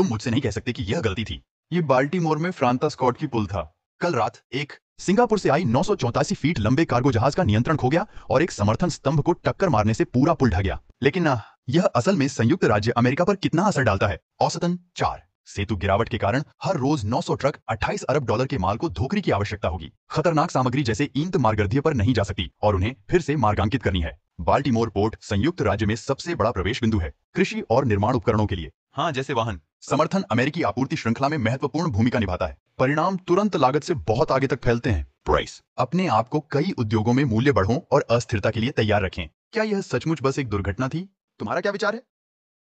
तुम मुझसे नहीं कह सकते कि यह गलती थी ये बाल्टीमोर में फ्रांता स्कॉट की पुल था कल रात एक सिंगापुर से आई नौ फीट लंबे कार्गो जहाज का नियंत्रण खो गया और एक समर्थन स्तंभ को टक्कर मारने से पूरा पुल ढह गया लेकिन यह असल में संयुक्त राज्य अमेरिका पर कितना असर डालता है औसतन चार सेतु गिरावट के कारण हर रोज 900 ट्रक 28 अरब डॉलर के माल को धोखरी की आवश्यकता होगी खतरनाक सामग्री जैसे ईंत मार्गर्ध्य पर नहीं जा सकती और उन्हें फिर से मार्गांकित करनी है बाल्टीमोर पोर्ट संयुक्त राज्य में सबसे बड़ा प्रवेश बिंदु है कृषि और निर्माण उपकरणों के लिए हाँ जैसे वाहन समर्थन अमेरिकी आपूर्ति श्रृंखला में महत्वपूर्ण भूमिका निभाता है परिणाम तुरंत लागत से बहुत आगे तक फैलते हैं प्राइस अपने आप को कई उद्योगों में मूल्य बढ़ो और अस्थिरता के लिए तैयार रखें क्या यह सचमुच बस एक दुर्घटना थी तुम्हारा क्या विचार है